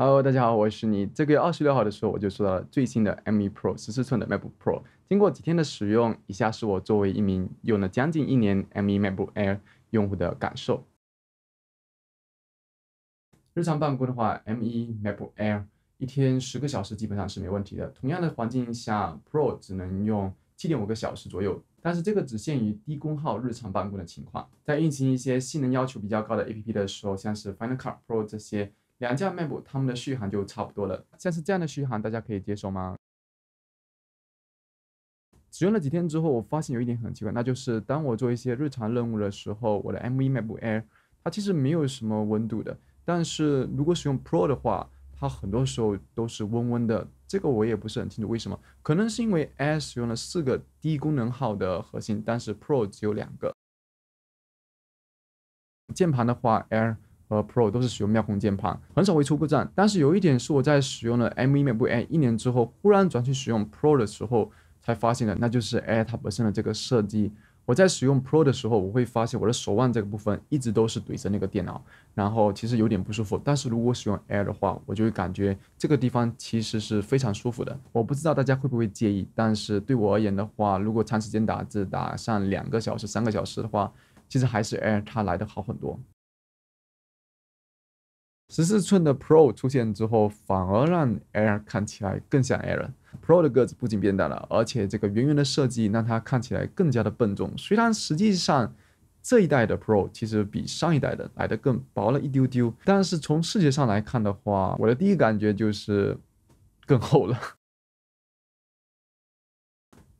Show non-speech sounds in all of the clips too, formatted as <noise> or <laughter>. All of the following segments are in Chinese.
Hello，大家好，我是你。这个月二十六号的时候，我就收到了最新的 M1 Pro 十四寸的 MacBook Pro。经过几天的使用，以下是我作为一名用了将近一年 M1 MacBook Air 用户的感受。日常办公的话，M1 MacBook Air 一天十个小时基本上是没问题的。同样的环境下，Pro 只能用七点五个小时左右。但是这个只限于低功耗日常办公的情况。在运行一些性能要求比较高的 A P P 的时候，像是 Final Cut Pro 这些。两架 MacBook，它们的续航就差不多了。像是这样的续航，大家可以接受吗？使用了几天之后，我发现有一点很奇怪，那就是当我做一些日常任务的时候，我的 M1 MacBook Air 它其实没有什么温度的，但是如果使用 Pro 的话，它很多时候都是温温的。这个我也不是很清楚为什么，可能是因为 Air 使用了四个低功能号的核心，但是 Pro 只有两个。键盘的话，Air。和 Pro 都是使用妙控键盘，很少会出故障。但是有一点是我在使用了 M 1 Macbook Air 一年之后，忽然转去使用 Pro 的时候才发现的，那就是 Air 它本身的这个设计。我在使用 Pro 的时候，我会发现我的手腕这个部分一直都是怼着那个电脑，然后其实有点不舒服。但是如果使用 Air 的话，我就会感觉这个地方其实是非常舒服的。我不知道大家会不会介意，但是对我而言的话，如果长时间打字，打上两个小时、三个小时的话，其实还是 Air 它来的好很多。十四寸的 Pro 出现之后，反而让 Air 看起来更像 Air。Pro 的个子不仅变大了，而且这个圆圆的设计让它看起来更加的笨重。虽然实际上这一代的 Pro 其实比上一代的来的更薄了一丢丢，但是从视觉上来看的话，我的第一感觉就是更厚了。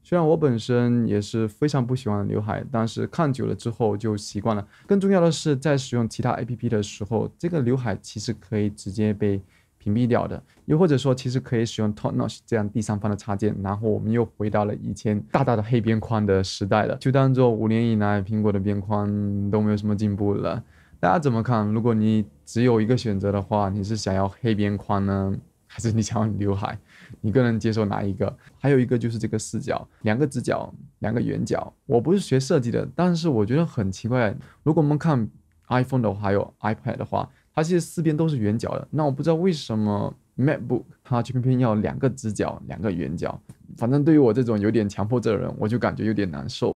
虽然我本身也是非常不喜欢刘海，但是看久了之后就习惯了。更重要的是，在使用其他 APP 的时候，这个刘海其实可以直接被屏蔽掉的，又或者说，其实可以使用 Top notch 这样第三方的插件，然后我们又回到了以前大大的黑边框的时代了。就当做五年以来苹果的边框都没有什么进步了。大家怎么看？如果你只有一个选择的话，你是想要黑边框呢，还是你想要刘海？你更能接受哪一个？还有一个就是这个视角，两个直角，两个圆角。我不是学设计的，但是我觉得很奇怪。如果我们看 iPhone 的话，还有 iPad 的话，它其实四边都是圆角的。那我不知道为什么 MacBook 它却偏偏要两个直角，两个圆角。反正对于我这种有点强迫症的人，我就感觉有点难受。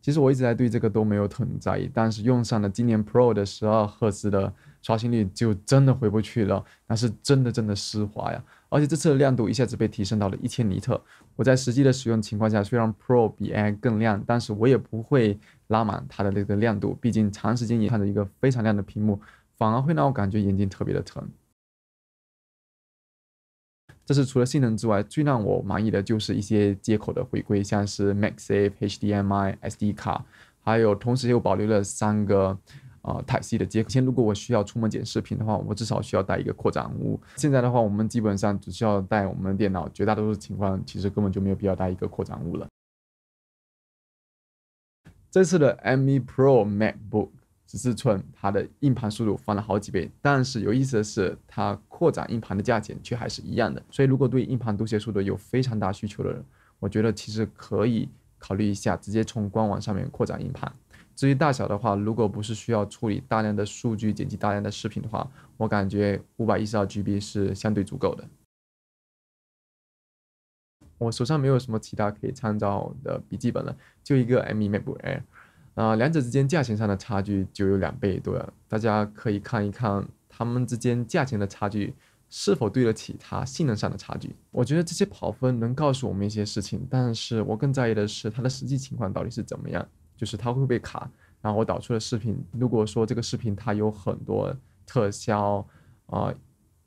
其实我一直在对这个都没有很在意，但是用上了今年 Pro 的十二赫兹的。刷新率就真的回不去了，那是真的真的丝滑呀！而且这次的亮度一下子被提升到了一千尼特。我在实际的使用情况下，虽然 Pro 比 i 更亮，但是我也不会拉满它的那个亮度，毕竟长时间也看着一个非常亮的屏幕，反而会让我感觉眼睛特别的疼。这是除了性能之外，最让我满意的就是一些接口的回归，像是 m a x e HDMI、SD 卡，还有同时又保留了三个。啊，p e C 的接口。现在如果我需要出门剪视频的话，我至少需要带一个扩展坞。现在的话，我们基本上只需要带我们电脑，绝大多数情况其实根本就没有必要带一个扩展坞了。这次的 M1 Pro Mac Book 十四寸，它的硬盘速度翻了好几倍，但是有意思的是，它扩展硬盘的价钱却还是一样的。所以，如果对硬盘读写速度有非常大需求的人，我觉得其实可以考虑一下，直接从官网上面扩展硬盘。至于大小的话，如果不是需要处理大量的数据、剪辑大量的视频的话，我感觉五百一十二 GB 是相对足够的。我手上没有什么其他可以参照的笔记本了，就一个 m 1 MacBook Air，啊，两者之间价钱上的差距就有两倍多了。大家可以看一看它们之间价钱的差距是否对得起它性能上的差距。我觉得这些跑分能告诉我们一些事情，但是我更在意的是它的实际情况到底是怎么样。就是它会被卡，然后我导出的视频，如果说这个视频它有很多特效，啊，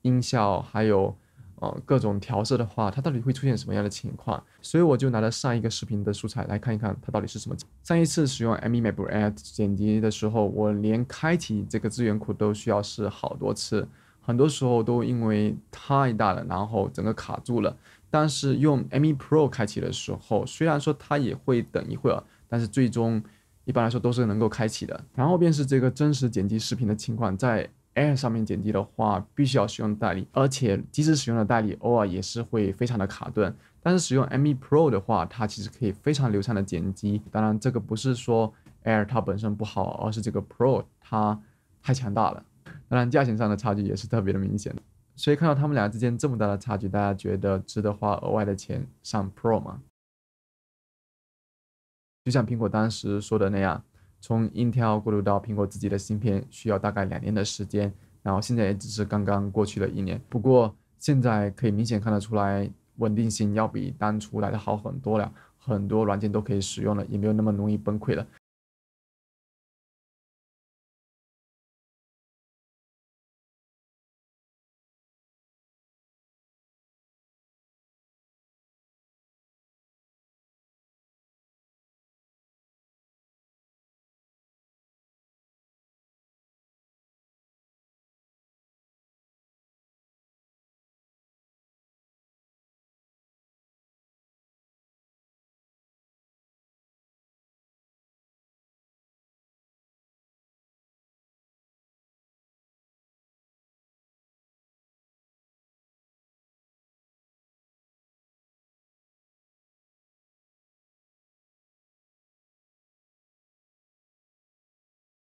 音效，还有呃各种调色的话，它到底会出现什么样的情况？所以我就拿了上一个视频的素材来看一看，它到底是什么。上一次使用 ME m a b l e d p 剪辑的时候，我连开启这个资源库都需要试好多次，很多时候都因为太大了，然后整个卡住了。但是用 ME Pro 开启的时候，虽然说它也会等一会儿。但是最终，一般来说都是能够开启的。然后便是这个真实剪辑视频的情况，在 Air 上面剪辑的话，必须要使用代理，而且即使使用了代理，偶尔也是会非常的卡顿。但是使用 M1 Pro 的话，它其实可以非常流畅的剪辑。当然，这个不是说 Air 它本身不好，而是这个 Pro 它太强大了。当然，价钱上的差距也是特别的明显。所以看到他们俩之间这么大的差距，大家觉得值得花额外的钱上 Pro 吗？就像苹果当时说的那样，从 Intel 过渡到苹果自己的芯片需要大概两年的时间，然后现在也只是刚刚过去了一年，不过现在可以明显看得出来，稳定性要比当初来的好很多了，很多软件都可以使用了，也没有那么容易崩溃了。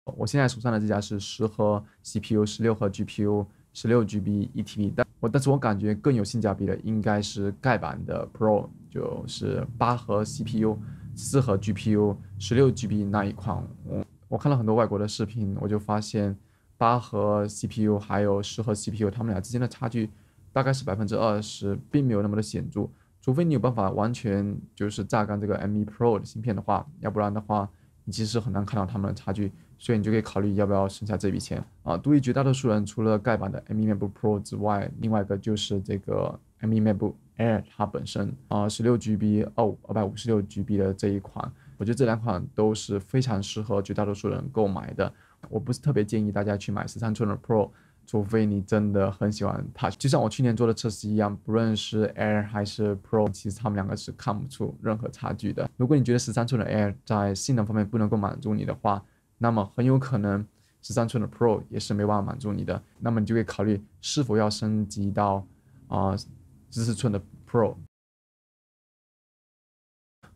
我现在手上的这家是十核 CPU，十六核 GPU，十六 GB e t b 但我但是我感觉更有性价比的应该是盖板的 Pro，就是八核 CPU，四核 GPU，十六 GB 那一款。我我看了很多外国的视频，我就发现八核 CPU 还有十核 CPU，他们俩之间的差距大概是百分之二十，并没有那么的显著。除非你有办法完全就是榨干这个 m 1 Pro 的芯片的话，要不然的话，你其实很难看到他们的差距。所以你就可以考虑要不要剩下这笔钱啊？对于绝大多数人，除了盖板的 M E M A B O Pro 之外，另外一个就是这个 M E M A B O Air，它本身啊，十六 G B、二五二百五十六 G B 的这一款，我觉得这两款都是非常适合绝大多数人购买的。我不是特别建议大家去买十三寸的 Pro，除非你真的很喜欢它。就像我去年做的测试一样，不论是 Air 还是 Pro，其实他们两个是看不出任何差距的。如果你觉得十三寸的 Air 在性能方面不能够满足你的话，那么很有可能，十三寸的 Pro 也是没办法满足你的，那么你就会考虑是否要升级到啊十四寸的 Pro。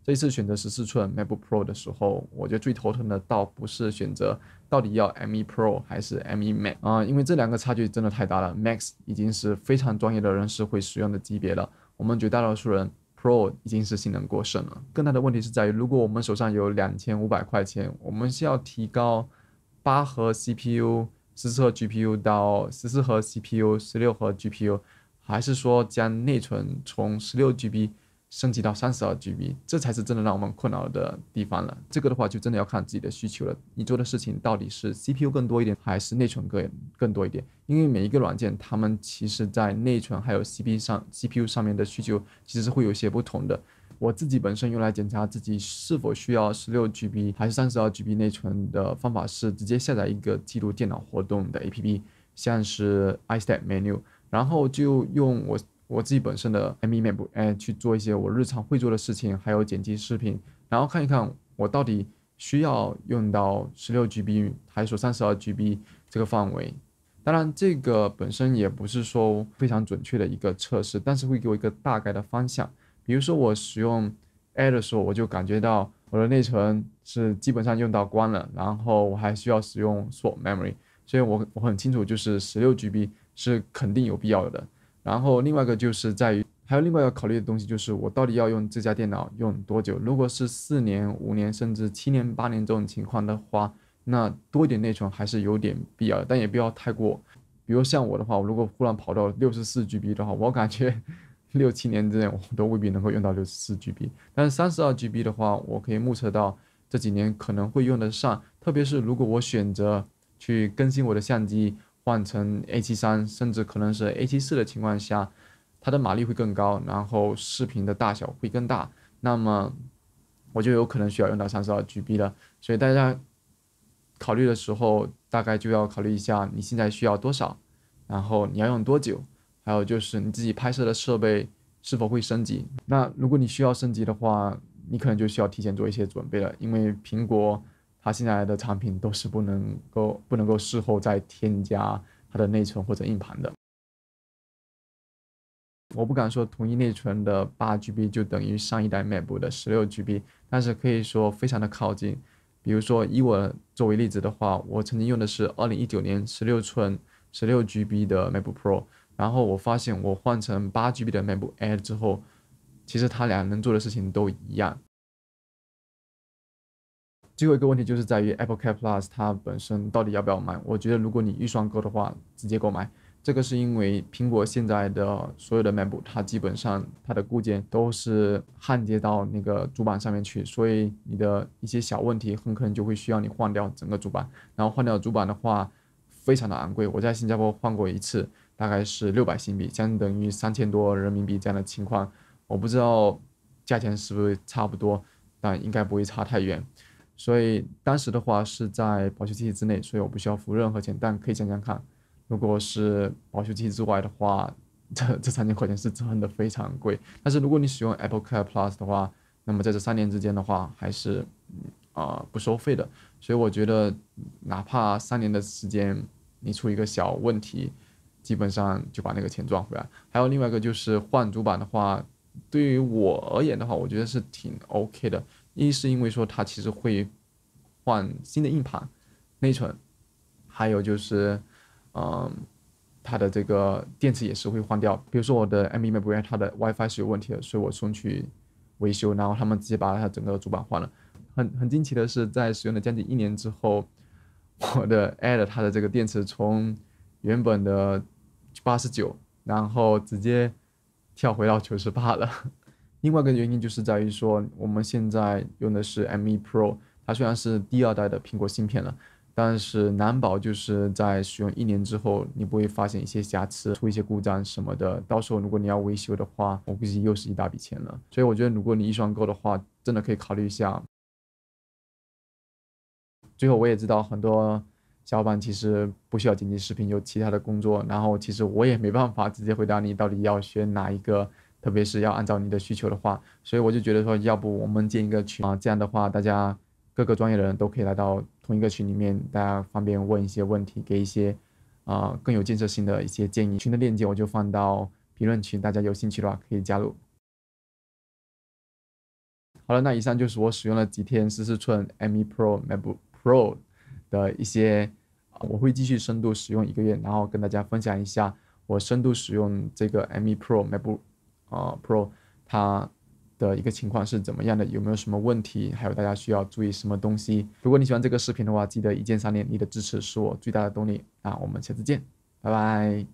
这一次选择十四寸 MacBook Pro 的时候，我觉得最头疼的倒不是选择到底要 M1 Pro 还是 M1 Mac 啊，因为这两个差距真的太大了。Max 已经是非常专业的人士会使用的级别了，我们绝大多数人。Pro 已经是性能过剩了。更大的问题是在于，如果我们手上有两千五百块钱，我们需要提高八核 CPU、十四核 GPU 到十四核 CPU、十六核 GPU，还是说将内存从十六 GB 升级到三十二 GB？这才是真的让我们困扰的地方了。这个的话，就真的要看自己的需求了。你做的事情到底是 CPU 更多一点，还是内存更更多一点，因为每一个软件，它们其实在内存还有 CPU 上，CPU 上面的需求其实会有些不同的。我自己本身用来检查自己是否需要 16GB 还是 32GB 内存的方法是直接下载一个记录电脑活动的 APP，像是 iStat Menu，然后就用我我自己本身的 i m o m i p 哎去做一些我日常会做的事情，还有剪辑视频，然后看一看我到底需要用到 16GB 还是 32GB 这个范围。当然，这个本身也不是说非常准确的一个测试，但是会给我一个大概的方向。比如说我使用 A 的时候，我就感觉到我的内存是基本上用到光了，然后我还需要使用 Swap Memory，所以我我很清楚就是 16GB 是肯定有必要的。然后另外一个就是在于，还有另外要考虑的东西就是我到底要用这家电脑用多久？如果是四年、五年甚至七年、八年这种情况的话。那多一点内存还是有点必要的，但也不要太过。比如像我的话，我如果忽然跑到六十四 GB 的话，我感觉 <laughs> 六七年之内我都未必能够用到六十四 GB。但是三十二 GB 的话，我可以目测到这几年可能会用得上。特别是如果我选择去更新我的相机，换成 A 七三，甚至可能是 A 七四的情况下，它的马力会更高，然后视频的大小会更大，那么我就有可能需要用到三十二 GB 了。所以大家。考虑的时候，大概就要考虑一下你现在需要多少，然后你要用多久，还有就是你自己拍摄的设备是否会升级。那如果你需要升级的话，你可能就需要提前做一些准备了，因为苹果它现在的产品都是不能够不能够事后再添加它的内存或者硬盘的。我不敢说同一内存的八 GB 就等于上一代 MacBook 的十六 GB，但是可以说非常的靠近。比如说以我作为例子的话，我曾经用的是二零一九年十六寸十六 GB 的 MacBook Pro，然后我发现我换成八 GB 的 MacBook Air 之后，其实它俩能做的事情都一样。最后一个问题就是在于 AppleCare Plus 它本身到底要不要买？我觉得如果你预算够的话，直接购买。这个是因为苹果现在的所有的 MacBook，它基本上它的固件都是焊接到那个主板上面去，所以你的一些小问题很可能就会需要你换掉整个主板。然后换掉主板的话，非常的昂贵。我在新加坡换过一次，大概是六百新币，相当于三千多人民币这样的情况。我不知道价钱是不是差不多，但应该不会差太远。所以当时的话是在保修期之内，所以我不需要付任何钱，但可以讲讲看。如果是保修期之外的话，这这三千块钱是真的非常贵。但是如果你使用 Apple Care Plus 的话，那么在这三年之间的话，还是啊不收费的。所以我觉得，哪怕三年的时间，你出一个小问题，基本上就把那个钱赚回来。还有另外一个就是换主板的话，对于我而言的话，我觉得是挺 OK 的。一是因为说它其实会换新的硬盘、内存，还有就是。嗯，它的这个电池也是会换掉。比如说我的 M1 Macbook 它的 WiFi 是有问题的，所以我送去维修，然后他们直接把它整个主板换了。很很惊奇的是，在使用了将近一年之后，我的 Air 它的这个电池从原本的八十九，然后直接跳回到九十八了。<laughs> 另外一个原因就是在于说，我们现在用的是 M1 Pro，它虽然是第二代的苹果芯片了。但是难保就是在使用一年之后，你不会发现一些瑕疵、出一些故障什么的。到时候如果你要维修的话，我估计又是一大笔钱了。所以我觉得，如果你预算够的话，真的可以考虑一下。最后，我也知道很多小伙伴其实不需要剪辑视频，有其他的工作。然后其实我也没办法直接回答你到底要学哪一个，特别是要按照你的需求的话。所以我就觉得说，要不我们建一个群啊，这样的话大家。各个专业的人都可以来到同一个群里面，大家方便问一些问题，给一些啊更有建设性的一些建议。群的链接我就放到评论区，大家有兴趣的话可以加入。好了，那以上就是我使用了几天十四寸 ME Pro MacBook Pro 的一些啊，我会继续深度使用一个月，然后跟大家分享一下我深度使用这个 ME Pro MacBook 啊 Pro 它。的一个情况是怎么样的？有没有什么问题？还有大家需要注意什么东西？如果你喜欢这个视频的话，记得一键三连，你的支持是我最大的动力啊！我们下次见，拜拜。